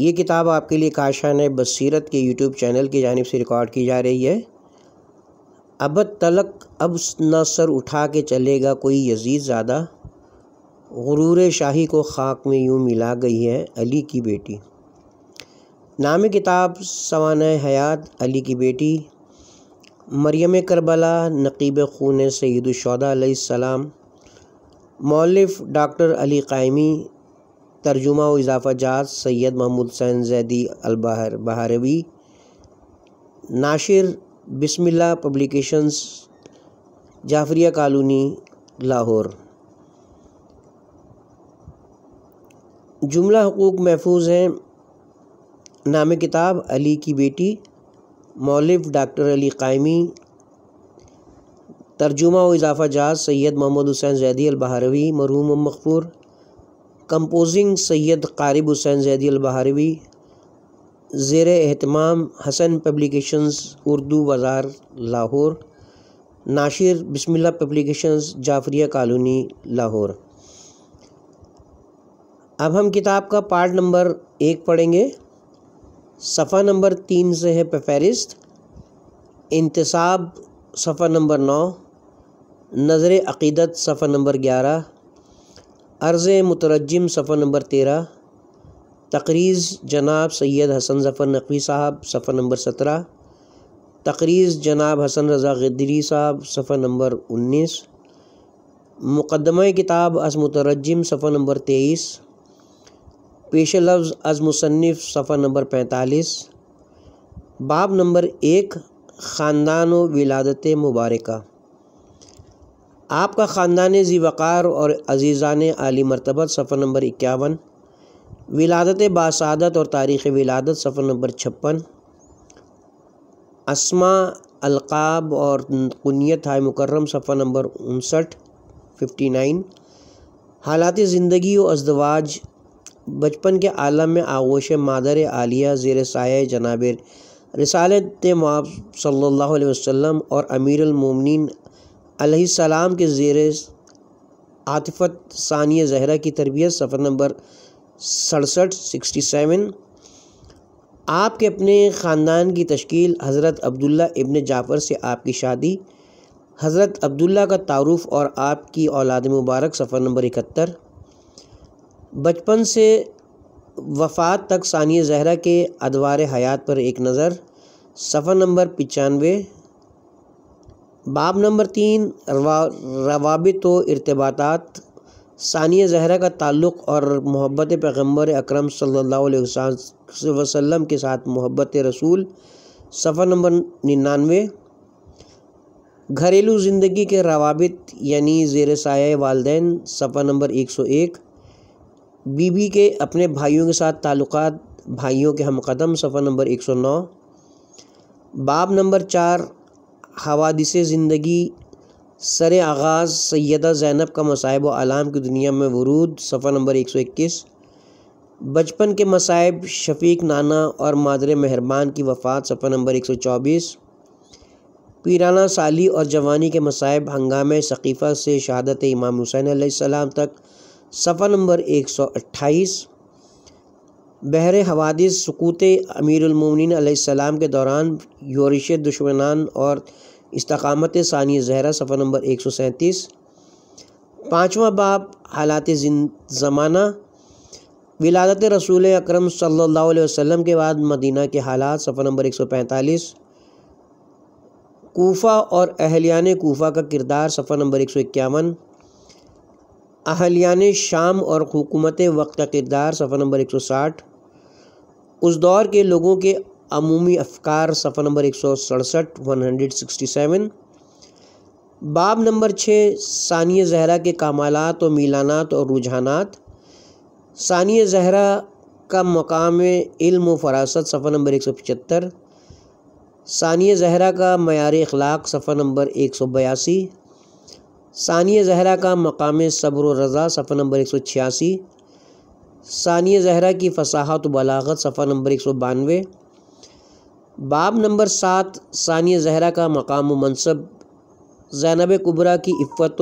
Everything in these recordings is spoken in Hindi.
ये किताब आपके लिए काशान बसीरत के यूट्यूब चैनल की जानब से रिकॉर्ड की जा रही है अब तलक अब न सर उठा के चलेगा कोई यजीद ज़्यादा गुरूर शाही को खाक में यूँ मिला गई है अली की बेटी नाम किताब सवान हयात अली की बेटी मरियम करबला नकीब खून सैदुलशौदा सलाम मौलफ डॉक्टर अली कायमी तर्जुमा इजाफा जात सैयद महमूद सैन जैदी अलबहर बहारवी नाशिर बिस्मिल्ला पब्लिकेशंस जाफरिया कॉलोनी लाहौर जुमला हकूक़ महफूज हैं नाम किताब अली की बेटी मौलव डॉक्टर अली कायमी तर्जुमा व इजाफा जात सैयद मोहम्मद हुसैन जैदी अलबहारवी मरहूम मकफूर कंपोजिंग सैयद कारिब हुसैन जैदी अलबहारवी ज़ेर अहतमाम हसन पब्लिकेशंस उर्दू बाज़ार लाहौर नाशिर बिस्मिल्लाह पब्लिकेशंस जाफरिया कॉलोनी लाहौर अब हम किताब का पार्ट नंबर एक पढ़ेंगे सफ़ा नंबर तीन से है पेफहरिस्त इंतसाब सफ़ा नंबर नौ नज़र अक़ीदत सफ़ा नंबर ग्यारह अर्ज़ मुतरजम सफ़र नंबर तेरह तकरीज़ जनाब सैद हसन ज़फ़र नकवी साहब सफ़र नंबर सत्रह तकरीज़ जनाब हसन रज़ा गदरी साहब सफ़र नंबर उन्नीस मुकदम किताब अज़ सफ़र नंबर तेईस पेश लफ्ज़ अज़ मुसनफ़ सफ़र नंबर पैंतालीस बाब नंबर एक ख़ानदान विलादत मुबारका आपका ख़ानदान जी वक़ार और अजीज़ान आली मरतबत सफ़र नंबर इक्यावन विलादत बासादत और तारीख़ विलादत सफ़र नंबर छप्पन असमा अलकाब और कुनीत हाय मुकर्रम सफ़र नंबर उनसठ फिफ्टी नाइन हालात ज़िंदगी व अजदवाज बचपन के आलम में आगोश मादर आलिया ज़ेर साय जनाब रसालत माब सल्लल्लाहु और अमीरमिन सलाम के ज़ेर आतफत सानिया जहरा की तरबियत सफ़र नंबर सड़सठ सिक्सटी सेवन आपके अपने ख़ानदान की तश्कील हज़रत अब्दुल्ला इबन जाफ़र से आपकी शादी हज़रत अब्दुल्ला का तारुफ और आपकी औलाद मुबारक सफ़र नंबर इकहत्तर बचपन से वफात तक सानिया जहरा के अदवार हयात पर एक नज़र सफ़र नंबर पचानवे बाब नंबर तीन रवाबित व इरतबात सानिय जहरा का ताल्लुक़ और मोहब्बत पैगम्बर अक्रम सल्लल्लाहु वसल्लम के साथ मोहब्बत रसूल सफ़र नंबर निन्यानवे घरेलू ज़िंदगी के रवाबित यानी जेर साय वालदे सफ़र नंबर एक सौ एक बीबी के अपने भाइयों के साथ ताल्लुक़ भाइयों के हम कदम सफ़र नंबर एक सौ नौ बाब नंबर चार हवादिस ज़िंदगी सर आगाज़ सैदा ज़ैनब का मसायब आलाम की दुनिया में वरूद सफ़ा नंबर एक सौ इक्कीस बचपन के मसायब शफीक नाना और मादर मेहरबान की वफ़ात सफ़ा नंबर एक सौ चौबीस पीराना साली और जवानी के मसायब हंगामे शकीफ़ा से शहादत इमाम हुसैन आसमाम तक सफ़ा नंबर एक सौ अट्ठाईस बहर हवादिस सकूत अमीरमिन के दौरान यूरिश दुश्मनान और इस्तकामत सानिय जहरा सफ़र नंबर एक सौ सैंतीस पाँचवा बाप हालात ज़माना विलादत रसूल अक्रम सम के बाद मदीना के हालात सफ़र नंबर एक सौ पैंतालीस कोफ़ा और अहलियान कोफ़ा का किरदार सफ़र नंबर एक सौ इक्यावन अहलियान शाम और हुकूमत वक्त का किरदार सफ़र नंबर एक सौ साठ उस दौर के लोगों के अमूमी अफकार सफ़ा नंबर एक सौ सड़सठ वन हंड्रेड सिक्सटी सेवन बाब नंबर छः सानिय जहरा के कामालात और मिलानात और रुझानात सानिय जहरा का मकाम इल्म व फरासत सफ़ा नंबर एक सौ पचहत्तर सानिय जहरा का मैार अखलाक सफ़ा नंबर एक सौ बयासी सानिय जहरा का मकाम सब्र रज़ा सफ़ा नंबर एक सौ छियासी सानिय जहरा की फसाहत बलागत सफ़ा नंबर एक सौ बानवे बाब नंबर सात सानिया जहरा का मकाम मनसब जैनब कुबरा की इफ़त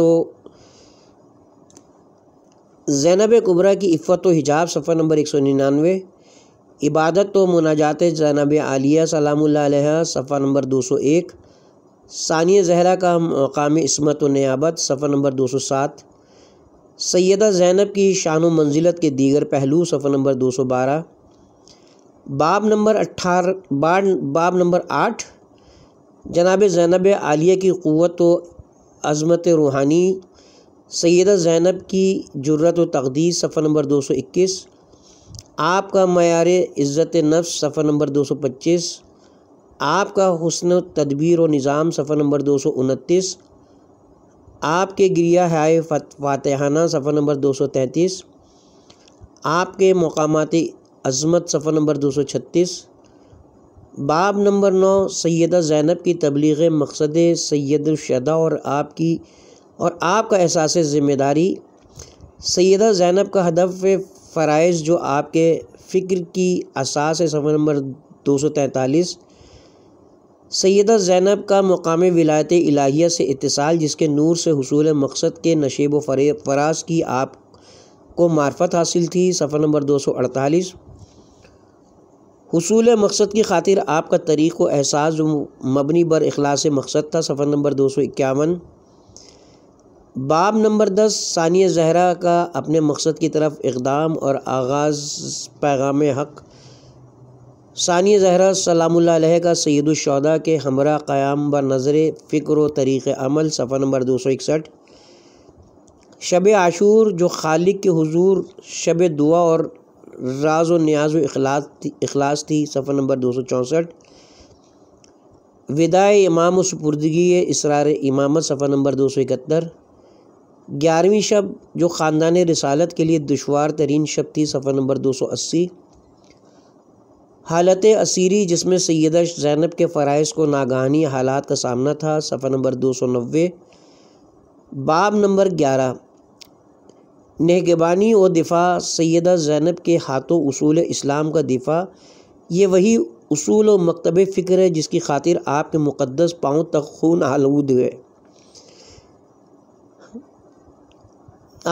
जैनब कुबरा की इफ़त हिजाब सफ़र नंबर एक सौ निन्यानवे इबादत तो मुनाजात जैनब आलिया सलाम सफ़ा नंबर दो सौ एक सानिया जहरा का मकाम इसमत व नियाबत नंबर दो सौ सात सैदा जैनब की शान मंजिलत के दीगर पहलू सफ़र नंबर दो सौ बारह बाब नंबर अट्ठार बार बाब नंबर आठ जनाब ज़ैनब आलिया की क़वत व अज़मत रूहानी सैद ज़ैनब की ज़रूरत व तकदीस सफ़र नंबर दो सौ इक्कीस आपका मैार इज़्ज़त नफ्स सफर नंबर दो सौ पच्चीस आपका हसन तदबीर व निज़ाम सफ़र नंबर दो सौ उनतीस आपके गिरिया हाय फातहाना सफ़र नंबर दो सौ तैंतीस आपके मकामती अजमत सफर नंबर दो सौ छत्तीस बाब नंबर नौ सैदा ज़ैनब की तबलीग मकसद सैदुलशदा और आपकी और आपका एहसास ज़िम्मेदारी सैदा ज़ैनब का हदफ फ़राइज़ जो आपके फ़िक्र की असास है सफर नंबर दो सौ तैंतालीस सैदा ज़ैनब का मकाम विलायत इलाहिया से इतसाल जिसके नूर से हसूल मकसद के नशेब व फराज की आप को मार्फत हासिल थी सफ़र नंबर दो सौ अड़तालीस हसूल मकसद की खातिर आपका तरीक़ व एहसास जो मबनी बर अखलास मकसद था सफ़र नंबर दो सौ इक्यावन बाब नंबर दस सानिया जहरा का अपने मकसद की तरफ इकदाम और आगाज़ पैगाम हक़ सानिया जहरा सलामुल्लाह का सैदुलशौदा के हमरा क़्याम बर नज़र फ़िक्र तरीक़ अमल सफ़र नंबर दो सौ इकसठ शब आशूर जो खालिक के हजूर शब दुआ और राज व न्याज व अखलास थी अखलास थी सफ़र नंबर दो सौ चौंसठ विदा इमाम सपुर्दगी इसरार इमामत सफ़र नंबर दो सौ इकहत्तर ग्यारहवीं शब जो ख़ानदान रसालत के लिए दुशवार तरीन शब थी सफ़र नंबर दो सौ अस्सी हालत असीरी जिसमें सैदा जैनब के फ़रज़ को नागहानी हालात का सामना था सफ़र नंबर दो सौ नब्बे बाब नंबर ग्यारह नेगबानी और दिफ़ा सैदा ज़ैनब के हाथों उसूल इस्लाम का दिफ़ा ये वही उसूल और मकतब फ़िक्र है जिसकी खातिर आपके मुक़दस पाँव तक खून आलूद है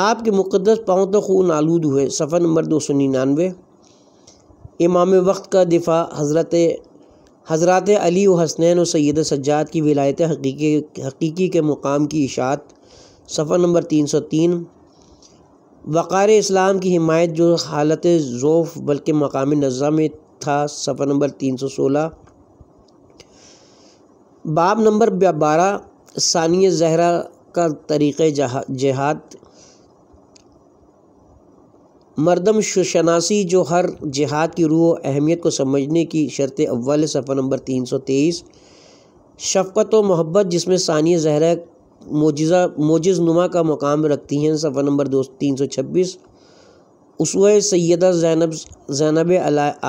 आपके मुक़दस पाँव तक खून आलूद हुए सफ़र नंबर दो सौ निन्यानवे इमाम वक्त का दिफ़ा हज़रत हज़रत अली व हसनैन और सैद सज्जाद की विलायत हकीकी हकीकी के मुकाम की इशात सफ़र नंबर तीन सौ तीन वक़ार इस्लाम की हिमायत जो हालत ज़ोफ़ बल्कि मकामी नज़ा में था सफ़र नंबर तीन सौ सोलह बाब नंबर बारह सानिय जहरा का तरीक़ जहाद मरदम शनासी जो हर जिहाद की रूह अहमियत को समझने की शर्त अव्वल सफ़र नंबर तीन सौ तेईस शफ़क़त व मोहब्बत जिसमें सानिया जहरा मोजा मोजिज़ नुमा का मकाम रखती हैं सफ़र नंबर दो तीन सौ छब्बीस उसव सैदा जैनब जैनब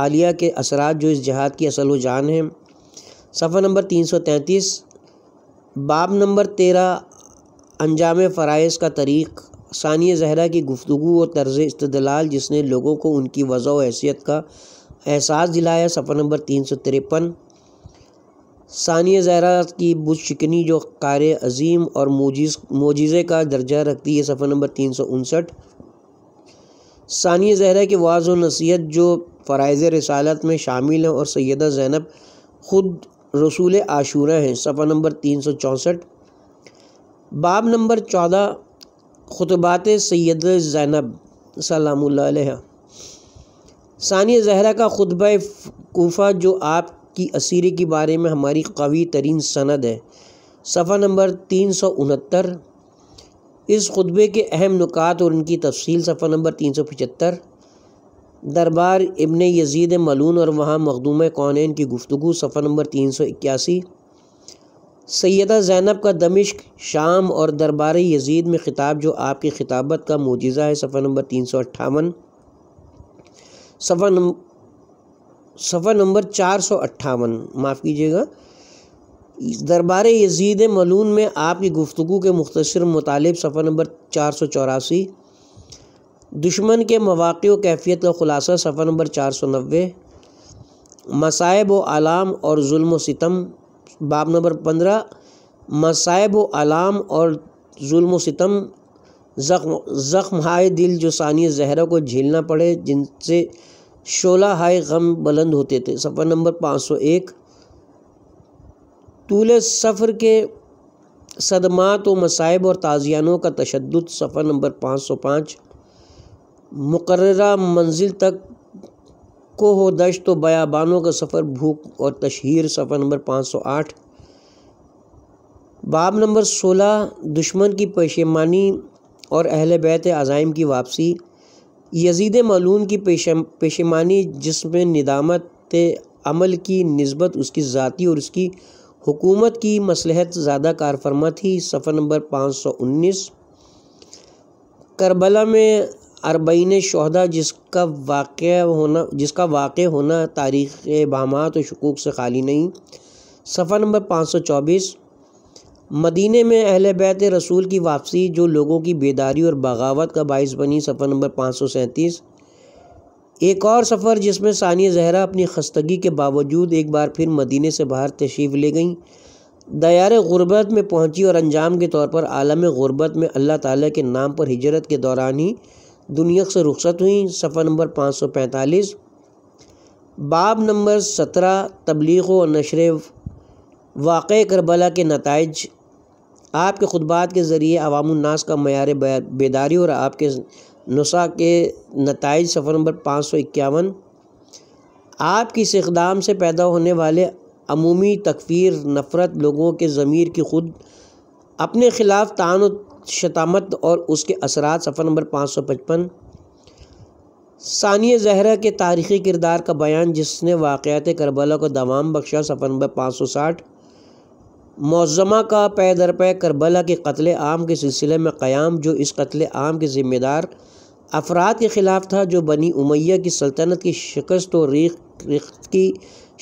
आलिया के असरात जो इस जहाद की असल व जान हैं सफर नंबर तीन सौ तैंतीस बाब नंबर तेरह अनजाम फ़रज़ का तरीक़ सानिय जहरा की गुफ्तु और तर्ज इस्तलाल जिसने लोगों को उनकी वज़ा हैसियत का एहसास दिलाया सफर नंबर तीन सौ तिरपन सानिया जहरा की बुश शिकनी जो कार अजीम और मोजीज़े का दर्जा रखती है सफ़र नंबर तीन सौ उनसठ सानिया जहरा के वाज व नसीहत जो फ़रज़ रसालत में शामिल हैं और सैदा ज़ैनब ख़ुद रसूल आशूरा हैं सफ़र नंबर तीन सौ चौंसठ बाब नंबर चौदह खुतबात सैद ज़ैनब सलाम सानिया जहरा का खुतब कोफ़ा जो आप की असीरी के बारे में हमारी कवी तरीन सनद है सफ़ा नंबर तीन सौ उनहत्तर इस खुतबे के अहम नुकात और उनकी तफसील सफ़ा नंबर तीन सौ पचहत्तर दरबार इबन यजीद मलून और वहाँ मखदूम कौन की गुफ्तु सफ़ा नंबर तीन सौ इक्यासी सैदा ज़ैनब का दमिश्क शाम और दरबार यजीद में ख़िताब जो आपकी खिताबत का मोजा है सफ़ा नंबर तीन सौ अट्ठावन सफ़ा सफ़ा नंबर चार सौ अट्ठावन माफ़ कीजिएगा दरबार यजीद मलून में आपकी गुफ्तु के मुख्तर मुतालिब सफ़ा नंबर चार सौ चौरासी दुश्मन के मवाक़ व कैफियत का ख़ुलासा सफ़ा नंबर चार सौ नबे मसाइब व आलाम और जुल्म सितम बाब नंबर पंद्रह मसायब व आलाम और म सितम ज़ख्म ज़ख्म हाय दिल जो सानिय जहरा को झेलना पड़े जिनसे शोला हाय गम बुलंद होते थे सफ़र नंबर 501 तूल सफ़र के सदमात व मसाइब और ताजियानों का तशद सफ़र नंबर 505 मुकर्रा मंजिल तक कोह दश तो बयाबानों का सफ़र भूख और तशहर सफ़र नंबर 508 बाब नंबर 16 दुश्मन की पेशेमानी और अहल बैत अजाइम की वापसी यजीद मलून की पेशेमानी जिसमें निदामत अमल की नस्बत उसकी ज़ाति और उसकी हुकूमत की मसलहत ज़्यादा कारफरमा थी सफ़र नंबर पाँच सौ उन्नीस करबला में अरबईन शहदा जिसका वाक़ होना जिसका वाक़ होना तारीख़ बाहमात और शकूक से खाली नहीं सफ़र नंबर पाँच सौ चौबीस मदीने में अहल बैत रसूल की वापसी जो लोगों की बेदारी और बगावत का बाइस बनी सफ़र नंबर पाँच सौ सैंतीस एक और सफ़र जिसमें सानिया जहरा अपनी खस्तगी के बावजूद एक बार फिर मदीने से बाहर तशरीफ़ ले गईं दयार गुरबत में पहुंची और अंजाम के तौर पर आलम गुरबत में अल्लाह ताला के नाम पर हिजरत के दौरान ही दुनिया से रुखसत हुई सफ़र नंबर पाँच सौ पैंतालीस बाब नंबर सत्रह तबलीग व नशर वाक़ करबला के नतज आपके खुतबात के ज़रिए अवामनास का मैार बेदारी और आपके नुसा के नतज सफ़र नंबर पाँच सौ इक्यावन आपकी इस इकदाम से पैदा होने वाले अमूमी तकफीर नफ़रत लोगों के ज़मीर की खुद अपने ख़िलाफ़ तान शतामत और उसके असरा सफ़र नंबर पाँच सौ पचपन सानिया जहरा के तारीख़ी किरदार का बयान जिसने वाक़ात करबला को दवाम बख्शा सफ़र नंबर पाँच सौ साठ मौजमा का पै दर पै करबला के कत्ल आम के सिलसिले में क़्याम जो इस कत्ल आम के ज़िम्मेदार अफराद के ख़िलाफ़ था जो बनी उमैया की सल्तनत की शिकस्त और रीख रीख की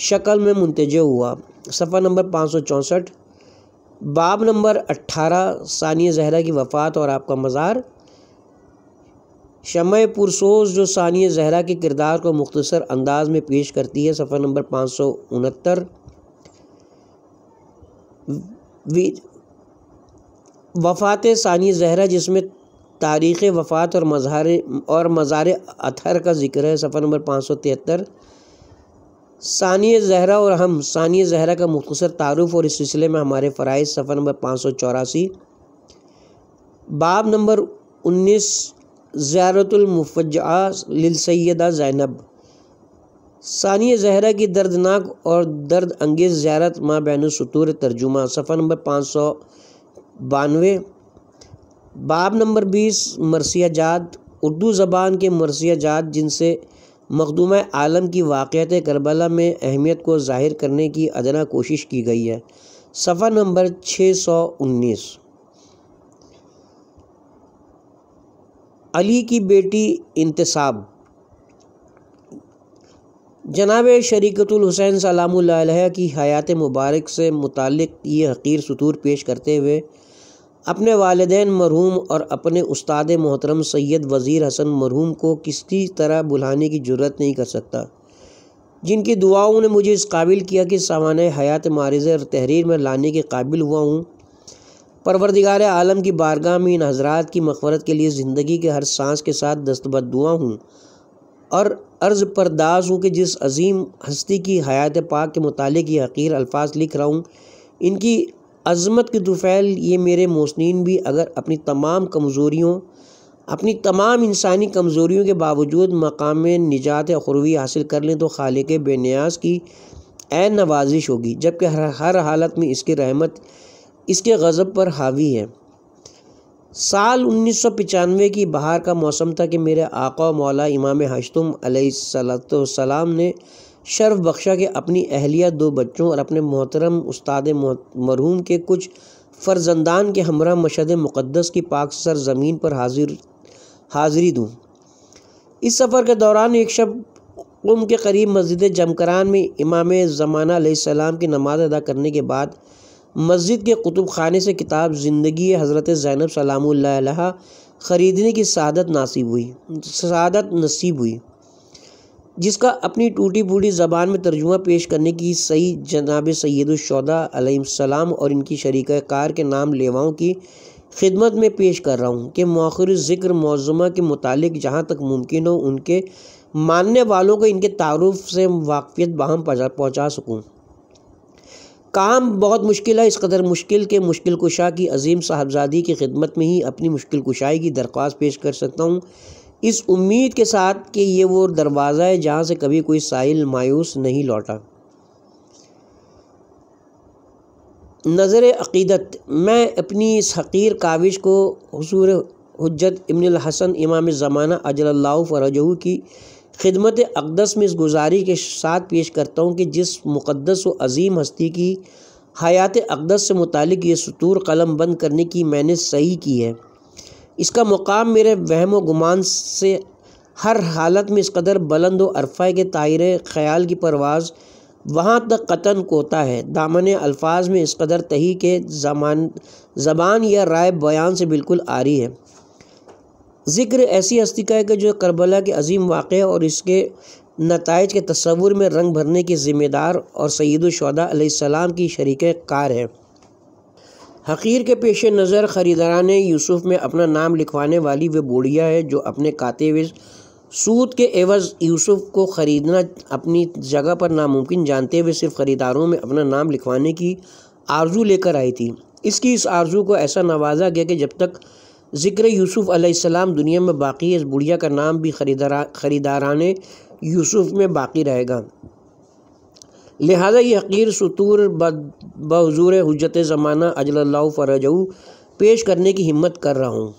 शक्ल में मुंतज हुआ सफ़ा नंबर पाँच सौ चौंसठ बाब नंबर अट्ठारह सानिया जहरा की वफ़ात और आपका मज़ार शमय पुरसोज जो सानिया जहरा के किरदार को मुख्तर अंदाज में पेश करती है सफ़ा नंबर पाँच सौ उनहत्तर वफ़ात सानी ज़हरा जिसमें तारीख़ वफ़ात और मज़ार और मज़ार अतहर का ज़िक्र है सफ़र नंबर पाँच सौ तिहत्तर सानिय ज़हरा और हम सानिय ज़हरा का मुख्तर तारुफ़ और इस सिलसिले में हमारे फ़रज़ सफ़र नंबर पाँच सौ चौरासी बाब नंबर उन्नीस ज़्यारतुलमफजा लिल सैदा ज़ैनब सानिया जहरा की दर्दनाक और दर्द अंगेज ज्यारत माँ बैन सतूर तर्जुमा सफ़र नंबर पाँच सौ बानवे बाब नंबर बीस मरसिया जात उर्दू ज़बान के मरसिया जात जिनसे मखदूम आलम की वाक़त करबला में अहमियत को ज़ाहिर करने की अदना कोशिश की गई है सफ़ा नंबर छः सौ उन्नीस अली की बेटी इंतसाब जनाब शरीकतुलहसैन सलाम की हयात मुबारक से मुतक़ ये हकीर सतूर पेश करते हुए अपने वालदेन मरहूम और अपने उस्ताद मोहतरम सैयद वज़ीर हसन मरहूम को किसी तरह बुलाने की जरूरत नहीं कर सकता जिनकी दुआओं ने मुझे इस काबिल किया कि सामान हयात मारज़ और तहरीर में लाने के काबिल हुआ हूँ परवरदिगार आलम की बारगाह में इन हजरात की मफफरत के लिए ज़िंदगी के हर सांस के साथ दस्तबद दुआ हूँ और अर्ज़ परदास हूँ कि जिस अजीम हस्ती की हयात पाक के मुताल की हकीर अल्फाज लिख रहा हूँ इनकी अज़मत के दुफैल ये मेरे मोसनिन भी अगर अपनी तमाम कमज़ोरियों अपनी तमाम इंसानी कमज़ोरीों के बावजूद मकाम निजात खुरवी हासिल कर लें तो के बेनियाज की एन नवाजिश होगी जबकि हर हर हालत में इसकी रहमत इसके गज़ब पर हावी है साल उन्नीस सौ पचानवे की बाहर का मौसम था कि मेरे आका मौला इमाम हशतुम सलाम ने शर्फ बख्शा के अपनी अहलिया दो बच्चों और अपने मोहतरम उस्ताद मरहूम के कुछ फ़र्जंदान के हमरा मशद मुक़दस की पाक सर ज़मीन पर हाजिर हाज़िरी दूँ इस सफ़र के दौरान एक शब उम के करीब मस्जिद जमकरान में इमाम ज़माना सलाम की नमाज़ अदा करने के बाद मस्जिद के कुतुब खाने से किताब ज़िंदगी हज़रत ज़ैनब सलाम ख़रीदने की सादत नासीब हुई सादत नसीब हुई जिसका अपनी टूटी फूटी ज़बान में तर्जुमा पेश करने की सही जनाब सैदुलशौदा और इनकी शरीक कार के नाम लेवाओं की खिदमत में पेश कर रहा हूँ कि मौखर ज़िक्र मौजुमा के मुतालिक जहाँ तक मुमकिन हो उनके मानने वालों को इनके तारुफ से वाकफियत बहम पहुँचा सकूँ काम बहुत मुश्किल है इस कदर मुश्किल के मुश्किल कुशा की अजीम साहबजादी की खिदमत में ही अपनी मुश्किल कुशाई की दरख्वास्त पेश कर सकता हूँ इस उम्मीद के साथ कि ये वो दरवाज़ा है जहाँ से कभी कोई साइल मायूस नहीं लौटा नज़र अक़ीदत मैं अपनी इस हकीर काविश को हसूर हजत इबन हसन इमाम ज़माना अजल्ला फ़रजहू की खिदमत अकदस में इस गुजारी के साथ पेश करता हूँ कि जिस मुक़दस व अजीम हस्ती की हयात अकदस से मुतक ये सतूर कलम बंद करने की मैंने सही की है इसका मुकाम मेरे वहम व गुमान से हर हालत में इस कदर बुलंद व अरफा के तायर ख्याल की परवाज़ वहाँ तक कतन कोता है दामन अल्फाज में इस कदर तही के जमान ज़बान या राय बयान से बिल्कुल आ रही है ज़िक्र ऐसी हस्ती का है कि जो करबला के अजीम वाक़ और इसके नतज के तस्वुर में रंग भरने की ज़िम्मेदार और सैदुलशदाम की शरीक कार है हकीर के पेश नज़र ख़रीदारा ने यूसुफ़ में अपना नाम लिखवाने वाली वह बूढ़िया है जो अपने काते हुए सूद के एवज़ यूसुफ़ को ख़रीदना अपनी जगह पर नामुमकिन जानते हुए सिर्फ ख़रीदारों में अपना नाम लिखवाने की आर्जू लेकर आई थी इसकी इस आर्जू को ऐसा नवाजा गया कि जब तक ज़िक्र यूसुफ़ अलैहिस्सलाम दुनिया में बाकी है इस बुढ़िया का नाम भी खरीदारा खरीदारान यूसुफ़ में बाकी रहेगा लिहाजा ये हकीर सतूर बजूर हजरत ज़माना अजल फ़रजऊ पेश करने की हिम्मत कर रहा हूँ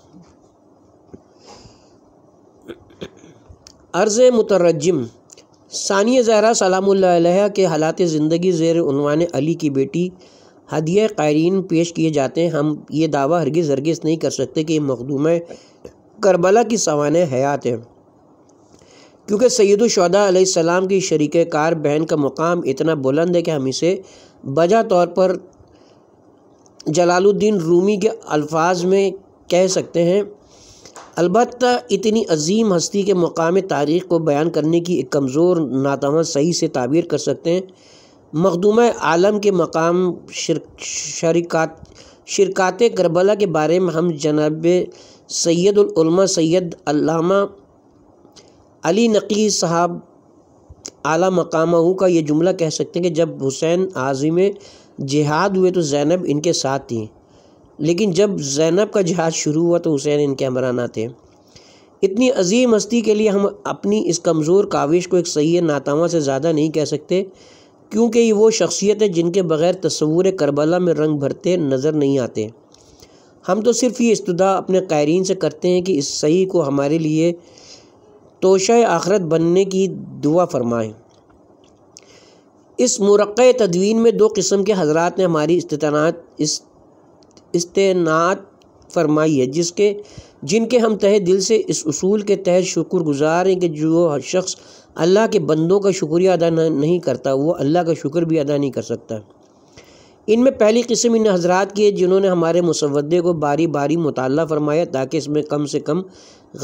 अर्ज़ मतरजम सानिया जहरा सलाम के हालात ज़िंदगी जेर अनवान अली की बेटी हदिया क़ायरीन पेश किए जाते हैं हम ये दावा हरगिज़ हरगिज़ नहीं कर सकते कि मखदूम करबला की सवान हयात है क्योंकि सैद सैदुलशदा की शरीक कार बहन का मुकाम इतना बुलंद है कि हम इसे बजा तौर पर जलालुद्दीन रूमी के अल्फाज में कह सकते हैं अलबत् इतनी अजीम हस्ती के मकाम तारीख़ को बयान करने की एक कमज़ोर नातवा सही से ताबीर कर सकते हैं मखदूम आलम के मकाम शरिकात शिरकत करबला के बारे में हम जनाब सैदुलमा सैद अल्लामा अली नकी साहब आला मकामा का ये जुमला कह सकते हैं कि जब हुसैन आज़िम जिहाद हुए तो ज़ैनब इनके साथ थी लेकिन जब ज़ैनब का जिहाद शुरू हुआ तो हुसैन इनके अमराना थे इतनी अजीम हस्ती के लिए हम अपनी इस कमज़ोर काविश को एक सही नातावा से ज़्यादा नहीं कह सकते क्योंकि ये वो शख्सियत हैं जिनके बग़ैर तस्वूर करबला में रंग भरते नज़र नहीं आते हम तो सिर्फ़ ये इस्तः अपने कायरीन से करते हैं कि इस सही को हमारे लिए तोशा आखरत बनने की दुआ फरमाएं इस मरक् तदवीन में दो किस्म के हजरात ने हमारी इस्तनात इस इस्तेनात फरमाई है जिसके जिनके हम तहे दिल से इस असूल के तहत शुक्रगुजार हैं कि जो शख्स अल्लाह के बंदों का शुक्रिया अदा नहीं करता वो अल्लाह का शुक्र भी अदा नहीं कर सकता इनमें पहली किस्म इन हजरात की है जिन्होंने हमारे मुसवदे को बारी बारी मुताल फरमाया ताकि इसमें कम से कम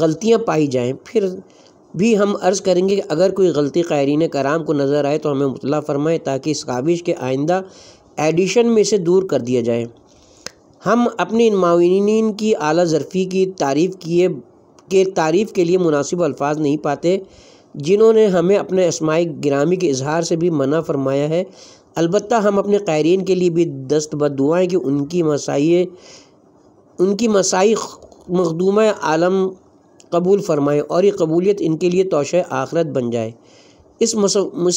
गलतियाँ पाई जाएँ फिर भी हम अर्ज़ करेंगे कि अगर कोई गलती कायरीन कराम को नज़र आए तो हमें मुतला फरमाएँ ताकि इस काबिश के आइंदा एडिशन में इसे दूर कर दिया जाए हम अपने इन माविन की अली ज़रफ़ी की तारीफ़ किए के तारीफ़ के लिए मुनासिब अल्फाज नहीं पाते जिन्होंने हमें अपने इसमाई ग्रामी के इजहार से भी मना फरमाया है अलबत् हम अपने क़ायरीन के लिए भी दस्तबद दुआएँ कि उनकी मसाइए उनकी मसाई मखदूम आलम कबूल फरमाएँ और ये कबूलियत इनके लिए तोश आखरत बन जाए इस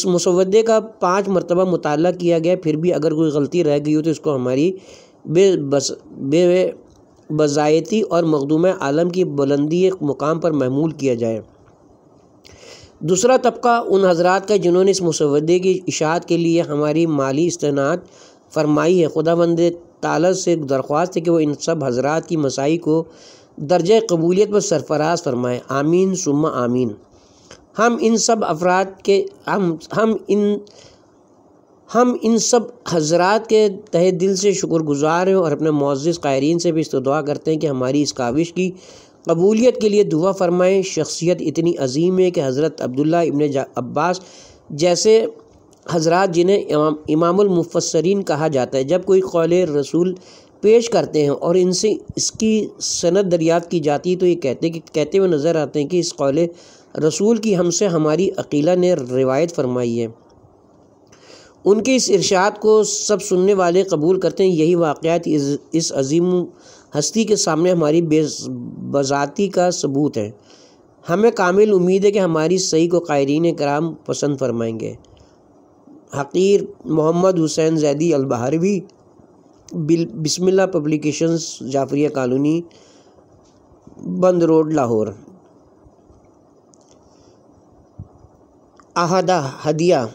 मसवदे का पाँच मरतबा मुताल किया गया फिर भी अगर कोई गलती रह गई हो तो इसको हमारी बे बस बे बजायती और मखदूम आलम की बुलंदी मुकाम पर महमूल किया जाए दूसरा तबका उन हजरात का जिन्होंने इस मुसवदे की इशात के लिए हमारी माली इस्तनात फरमाई है खुदा बंद ताला से दरख्वास्त है कि वह इन सब हजरात की मसाई को दर्ज कबूलीत पर सरफराज फरमाएँ आमीन सुम आमीन हम इन सब अफराद के हम हम इन हम इन सब हजरात के तहे दिल से शुक्रगुजार हैं और अपने मोज़ क़ायरीन से भी इस्तः करते हैं कि हमारी इस काविश की कबूलियत के लिए दुआ फरमाएँ शख्सियत इतनी अजीम है कि हज़रत अब्दुल्ला इबन अब्बास जैसे हजरत जिन्हें इमाम इमामुलमफसरीन कहा जाता है जब कोई कौल रसूल पेश करते हैं और इनसे इसकी सनद दरियात की जाती है तो ये कहते कि कहते हुए नज़र आते हैं कि इस कौल रसूल की हमसे हमारी अकीला ने रिवायत फरमाई है उनके इस इरशाद को सब सुनने वाले कबूल करते हैं यही वाक़ात इस अजीम हस्ती के सामने हमारी बेबाती का सबूत है हमें कामिल उम्मीद है कि हमारी सही को कायरीन कराम पसंद फरमाएंगे हकीर Mohammad Hussain Zaidi Albaharvi Bismillah publications Jafaria colony Band road Lahore अहदा हदिया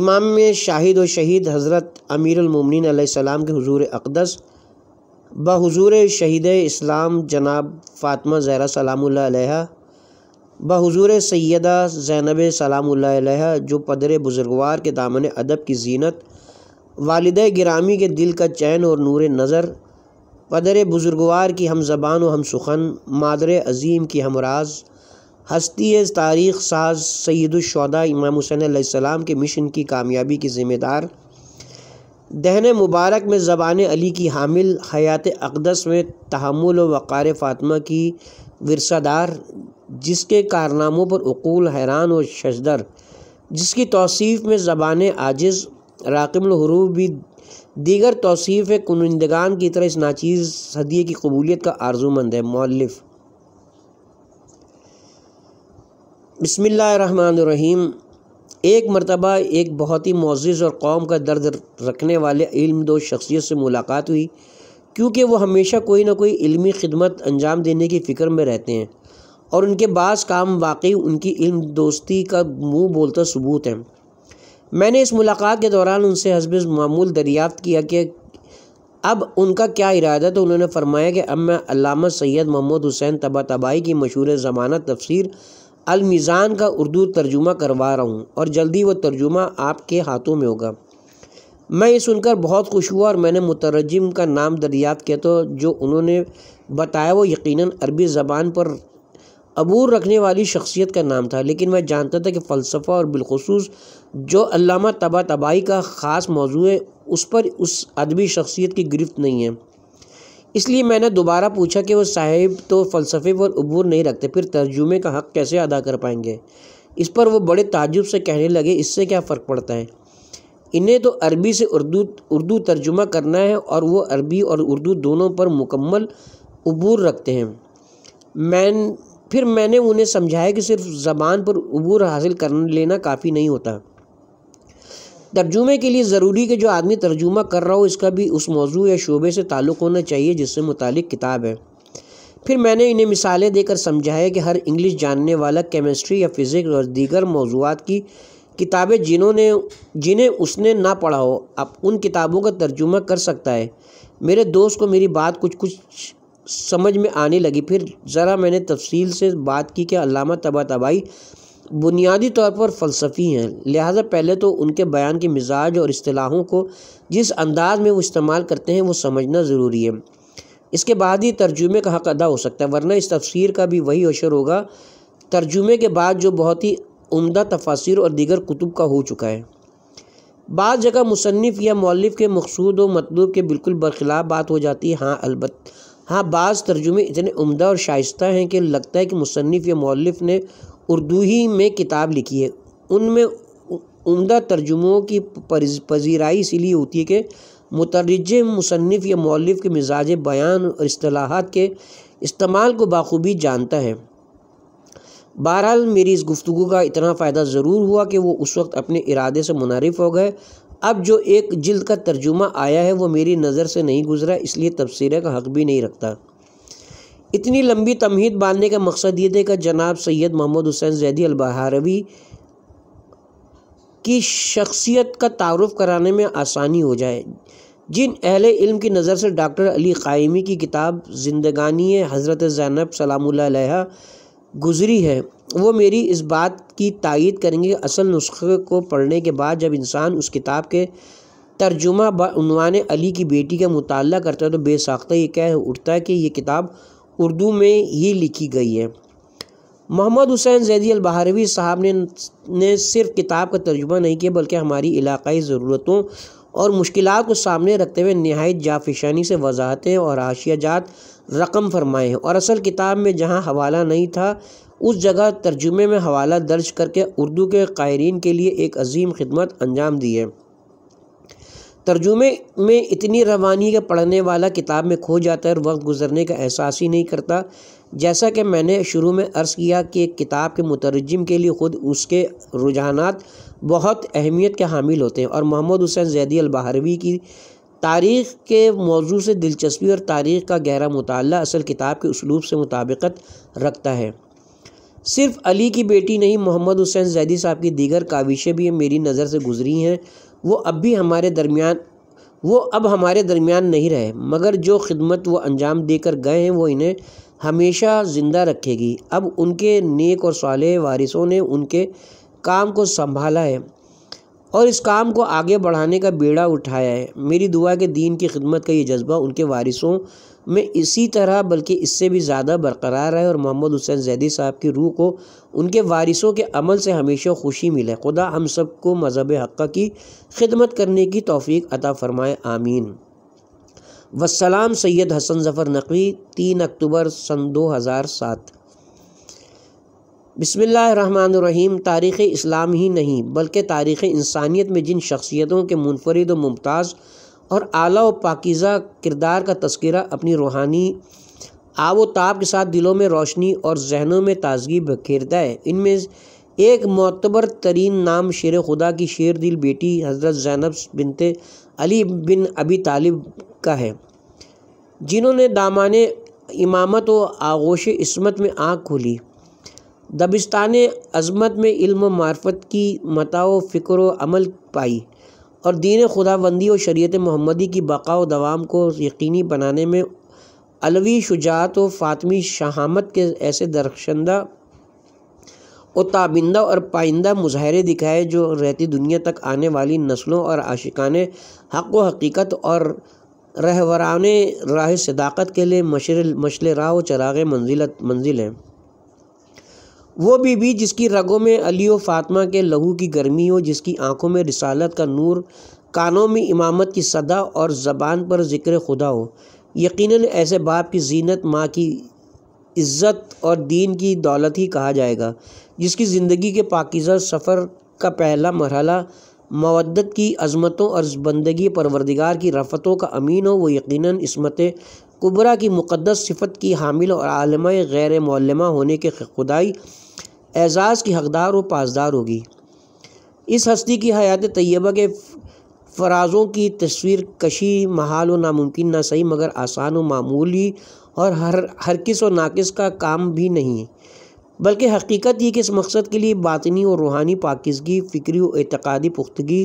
इमाम में शाहिद व शहीद हज़रत अमीर अमीरमिन के हजूर अकदस बहजूर शहीद इस्लाम जनाब फ़ातमा ज़ैरा सलाम बहजूर सैदा ज़ैनब सलाम जो पदर बुज़ुर्गवार के दामन अदब की जीनत वालद ग्रामी के दिल का चैन और नूर नज़र पदर बुज़ुर्गवार की हम जबान व हम सुखन मादर अजीम की हमराज हस्ती तारीख़ साज सैदुलशा इमाम हुसैन के मिशन की कामयाबी की ज़िम्मेदार दहन मुबारक में ज़बान अली की हामिल हयात अकदस में तहमुल वक़ार फ़ातिमा की वरसादार जिसके कारनामों पर उकूल हैरान और शशदर जिसकी तोसीफ़ में ज़बान आजिज़ राकमरूफ भी दीगर तोसीफ़ कनंदगान की तरह इस नाचीज़ सदी की कबूलीत का आर्जूमंद है मौलफ़ बसमिल्लर एक मरतबा एक बहुत ही मोज़ और कौम का दर्द रखने वाले इल्म दो शख्सियत से मुलाकात हुई क्योंकि वो हमेशा कोई ना कोई इल्मी खिदमत अंजाम देने की फ़िक्र में रहते हैं और उनके बास काम वाकई उनकी इल्म दोस्ती का मुँह बोलता सबूत है मैंने इस मुलाकात के दौरान उनसे हसब मामूल दरियाफ़्त किया कि अब उनका क्या इरादा तो उन्होंने फरमाया कि अब मैं अलामा सैयद मोहम्मद हुसैन तबा तबाही की मशहूर ज़माना तफसीर अलमीज़ान का उर्दू तर्जुमा करवा रहा हूँ और जल्दी वह तर्जुमा आपके हाथों में होगा मैं ये सुनकर बहुत खुश हुआ और मैंने मुतरजम का नाम दरियात किया तो जो उन्होंने बताया वो यकीन अरबी ज़बान पर अबूर रखने वाली शख्सियत का नाम था लेकिन मैं जानता था कि फ़लसफ़ा और बिलखसूस जो अलामा तबा तबाही का ख़ास मौजू है उस पर उस अदबी शख्सियत की गिरफ्त नहीं है इसलिए मैंने दोबारा पूछा कि वो साहिब तो फ़लसफ़े पर अबूर नहीं रखते फिर तर्जुमे का हक़ कैसे अदा कर पाएंगे इस पर वो बड़े ताजुब से कहने लगे इससे क्या फ़र्क पड़ता है इन्हें तो अरबी से उर्दू उर्दू तर्जुमा करना है और वो अरबी और उर्दू दोनों पर मुकम्मल अबूर रखते हैं मैं फिर मैंने उन्हें समझाया कि सिर्फ ज़बान पर अबूर हासिल कर लेना काफ़ी नहीं होता तर्जुमे के लिए ज़रूरी कि जो आदमी तर्जुमा कर रहा हो इसका भी उस मौजू या शोबे से ताल्लुक़ होना चाहिए जिससे मुतलिक किताब है फिर मैंने इन्हें मिसालें देकर समझाया कि हर इंग्लिश जानने वाला केमिस्ट्री या फिज़िक्स और दीगर मौजूद की किताबें जिन्होंने जिन्हें उसने ना पढ़ा हो अब उन किताबों का तर्जुमा कर सकता है मेरे दोस्त को मेरी बात कुछ कुछ समझ में आने लगी फिर ज़रा मैंने तफसील से बात की कि अलामा तबा तबाही बुनियादी तौर पर फ़लसफ़ी हैं लिहाजा पहले तो उनके बयान के मिजाज और असलाहों को जिस अंदाज़ में वो इस्तेमाल करते हैं वो समझना ज़रूरी है इसके बाद ही तर्जुमे का हक़ अदा हो सकता है वरना इस तफसीर का भी वही अशर होगा तर्जुमे के बाद जो बहुत ही उमदा तफासिर और दीगर कुतुब का हो चुका है बाद जगह मुसनफ़ या मौलफ़ के मकसूद व मतलूब के बिल्कुल बरखिलाफ़ बात हो जाती है हाँ अलबत् हाँ बाज़ तर्जुमे इतने उमदा और शाइस्ता हैं कि लगता है कि मुसनफ़ या मौलफ़ ने उर्दू ही में किताब लिखी है उनमें उमदा तर्जुमों की पजीराई इसीलिए होती है कि मतरज मुसनफ़ या मौलफ़ के मिजाज बयान और असलाहत के इस्तेमाल को बखूबी जानता है बहरहाल मेरी इस गुफ्तु का इतना फ़ायदा ज़रूर हुआ कि वो उस वक्त अपने इरादे से मुनारफ हो गए अब जो एक जल्द का तर्जुमा आया है वो मेरी नज़र से नहीं गुज़रा इसलिए तबसरे का हक भी नहीं रखता इतनी लंबी तमहीद बांधने का मकसद ये थे कि जनाब सैयद मोहम्मद हुसैन जैदी अलबहारवी की शख्सियत का तारफ़ कराने में आसानी हो जाए जिन अहल इल्म की नज़र से डॉक्टर अली कायमी की किताब जिंदगानी हज़रत ज़ैनब सलाम गुज़री है वो मेरी इस बात की तायद करेंगे असल नुस्खे को पढ़ने के बाद जब इंसान उस किताब के तर्जुमा बनवान अली की बेटी का मुताल करता है तो बेसाख्ता ये कह उठता है कि ये किताब उर्दू में ही लिखी गई है मोहम्मद हुसैन जैदी अलबहारवी साहब ने ने सिर्फ किताब का तर्जुमा नहीं किया बल्कि हमारी इलाकई ज़रूरतों और मुश्किल को सामने रखते हुए नहायत जाफिशानी से वजाहतें और आशियाजात रकम फरमाए हैं और असल किताब में जहाँ हवाला नहीं था उस जगह तर्जुमे में हवाला दर्ज करके उर्दू के कायरीन के लिए एक अजीम खिदमत अंजाम दी है तर्जुमे में इतनी रवानी के पढ़ने वाला किताब में खो जाता है और वक्त गुजरने का एहसास ही नहीं करता जैसा कि मैंने शुरू में अर्ज़ किया कि किताब के मुतरजम के लिए ख़ुद उसके रुझाना बहुत अहमियत के हामिल होते हैं और मोहम्मद हुसैन जैदी अलबहरवी की तारीख़ के मौजू से दिलचस्पी और तारीख़ का गहरा मुताल असल किताब के उसलूब से मुताबिकत रखता है सिर्फ अली की बेटी नहीं मोहम्मद हुसैन जैदी साहब की दीगर काविशें भी मेरी नज़र से गुजरी हैं वो अब भी हमारे दरमियान वो अब हमारे दरमियान नहीं रहे मगर जो खिदमत वो अंजाम देकर गए हैं वो इन्हें हमेशा ज़िंदा रखेगी अब उनके नेक और साल वारिसों ने उनके काम को संभाला है और इस काम को आगे बढ़ाने का बेड़ा उठाया है मेरी दुआ के दीन की खिदमत का ये जज्बा उनके वारिसों में इसी तरह बल्कि इससे भी ज़्यादा बरकरार है और मोहम्मद हुसैन जैदी साहब की रूह को उनके वारिसों के अमल से हमेशा खुशी मिले खुदा हम सब को मज़हब हक़ की खिदमत करने की तोफ़ी अता फ़रमाए आमीन वसलाम सैद हसन ज़फ़र नकवी तीन अक्टूबर सन दो हज़ार सात बसमीम तारीख़ इस्लाम ही नहीं बल्कि तारीख़ इंसानियत में जिन शख्सियतों के मुनफरद व मुमताज़ और आला व पाकिज़ा किरदार का तस्करा अपनी रूहानी आब ताब के साथ दिलों में रोशनी और जहनों में ताजगी बखेरता है इनमें एक मतबर तरीन नाम शेर खुदा की शेर दिल बेटी हज़रत जैनब बिनते अली बिन अबी तालिब का है जिन्होंने दामान इमामत व आगोश इसमत में आँख खोली दबिस्तान अजमत में इल्म मार्फत की मता फ़िक्र अमल पाई और दीन खुदाबंदी और शरीत महमदी की बका व दवाम को यकीनी बनाने में अलवी शुजात व फ़ातमी शहामत के ऐसे दरशंदा और ताबिंदा और पाइंदा मुजाहरे दिखाए जो रहती दुनिया तक आने वाली नस्लों और आशिकान हक व हकीकत और रहवरान राह सदाकत के लिए मशर मशल राह व चराग मंजिलत मंजिल हैं वो बीबी जिसकी रगों में अली और फातमा के लहू की गर्मी हो जिसकी आंखों में रिसालत का नूर कानों में इमामत की सदा और ज़बान पर ज़िक्र खुदा हो यकीनन ऐसे बाप की जीनत माँ की इज़्ज़त और दीन की दौलत ही कहा जाएगा जिसकी ज़िंदगी के पाकिज़ा सफ़र का पहला मरहला मवदत की अजमतों और बंदगी परवरदिगार की रफ़तों का अमीन हो वो यकीनन इसमत कुबरा की मुक़दस सिफत की हामिल और आलम गैर मौलमा होने के खुदाई एजाज़ की हकदार व पासदार होगी इस हस्ती की हयात तय्यबा के फराज़ों की तस्वीर कशी महाल व नामुमकिन ना सही मगर आसान व मामूली और हर हर किस व नाकिस का काम भी नहीं बल्कि हकीकत ये कि इस मकसद के लिए बातनी और रूहानी पाकिजगी फ़िक्री व एतकादी पुख्तगी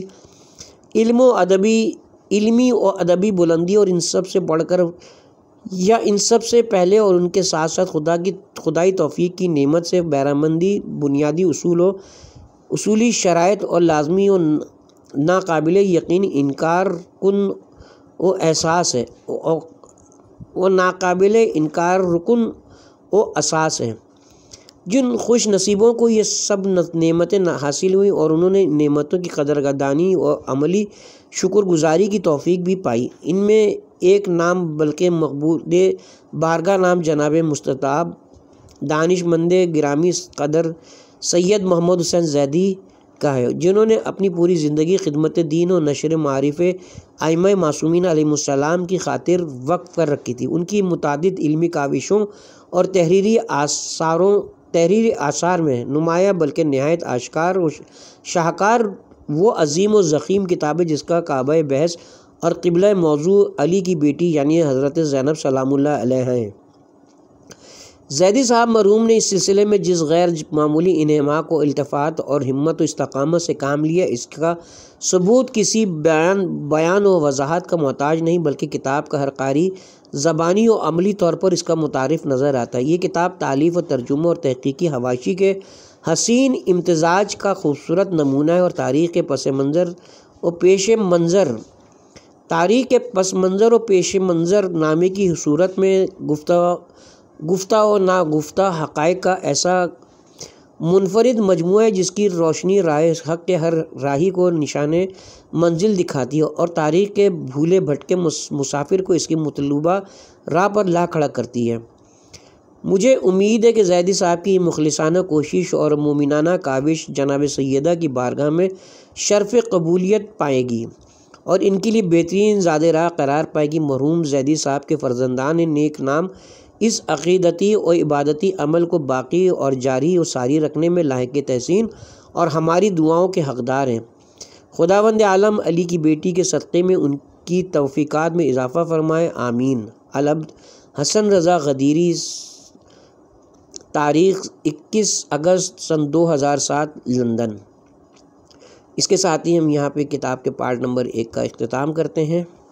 इल्म व अदबी इल्मी और अदबी बुलंदी और इन सब से बढ़कर या इन सब से पहले और उनके साथ साथ खुदा की खुदाई तोफ़ी की नेमत से बैरामंदी बुनियादी असूलों असूली शराइ और लाजमी और नाकबिल यकीन इनकार कन व एहसास है व नाकबिल इनकार रुकन व असास है जिन खुश नसीबों को ये सब ना हासिल हुई और उन्होंने नमतों की कदरगदानी और अमली शुक्रगुजारी की तोफ़ी भी पाई इनमें एक नाम बल्कि मकबूल बारगा नाम जनाब मुस्तताब मंदे ग्रामी कदर सैयद मोहम्मद हुसैन जैदी का है जिन्होंने अपनी पूरी ज़िंदगी खिदमत दीन और नशर मारफ़ आयम मासूमिन आलम की खातिर वक्फ कर रखी थी उनकी मुतद इलमी काविशों और तहरीरी आसारों तहरीरी आसार में नुमाया बल्कि नहायत आशकार और शाहकार वो अजीम व ज़ख़ीम किताब है जिसका काब बहस और किबला मौजू अली की बेटी यानी हज़रत ज़ैनब सलाम हैं जैदी साहब मरूम ने इस सिलसिले में जिस गैर मामूली इनमा को अल्तफ़ात और हिम्मत इस्तकामत से काम लिया इसका सबूत किसी बयान बयान व वजाहत का मोहताज नहीं बल्कि किताब का हर कारी ज़बानी और अमली तौर पर इसका मुतारफ़ नज़र आता है ये किताब तालीफ़ और तर्जुम और तहकीकी हवाशी के हसीन इम्तजाज का खूबसूरत नमूना है और तारीख़ के पस मंज़र और पेश मंज़र तारीख के पस मंज़र व पेश मंज़र नामे की सूरत में गुफ्ता गुफ्ता और नागुफ्ता हक़ का ऐसा मुनफरद मजमू है जिसकी रोशनी राय हक़ के हर राही को निशान मंजिल दिखाती है और तारीख के भूले भटके मुसाफिर को इसकी मतलूबा राह पर ला खड़ा करती है मुझे उम्मीद है कि जैदी साहब की मुखलसाना कोशिश और मुमिनाना काविश जनाब सैदा की बारगाह में शर्फ़ कबूलियत पाएगी और इनके लिए बेहतरीन ज्यादा राह करार पाएगी मरहूम जैदी साहब के फर्जंदान नेक नाम इस अकीदती और इबादती अमल को बाकी और जारी और सारी रखने में लाक तहसीन और हमारी दुआओं के हकदार हैं खुदावंद आलम अली की बेटी के सदक़े में उनकी तोफ़ीक़ात में इजाफ़ा फरमाए आमीन अलब हसन रज़ा गदीरी तारीख 21 अगस्त सन 2007 लंदन इसके साथ ही हम यहाँ पे किताब के पार्ट नंबर एक का अख्ताम करते हैं